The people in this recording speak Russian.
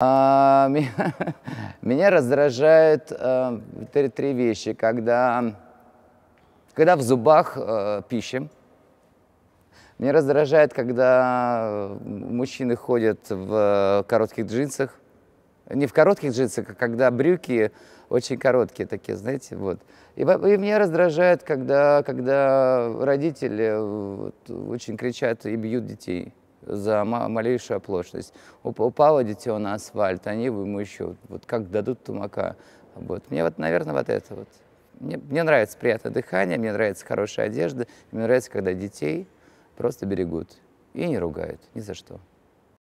А, меня, меня раздражают а, э, три, три вещи, когда, когда в зубах а, пища. Меня раздражает, когда мужчины ходят в коротких джинсах. Не в коротких джинсах, а когда брюки очень короткие такие, знаете, вот. И, и меня раздражает, когда, когда родители э, вот, очень кричат и бьют детей за малейшую оплошность. Упало дитё на асфальт, они ему еще вот как дадут тумака. Вот. Мне вот, наверное, вот это вот. Мне, мне нравится приятное дыхание, мне нравится хорошая одежда, мне нравится, когда детей просто берегут и не ругают ни за что.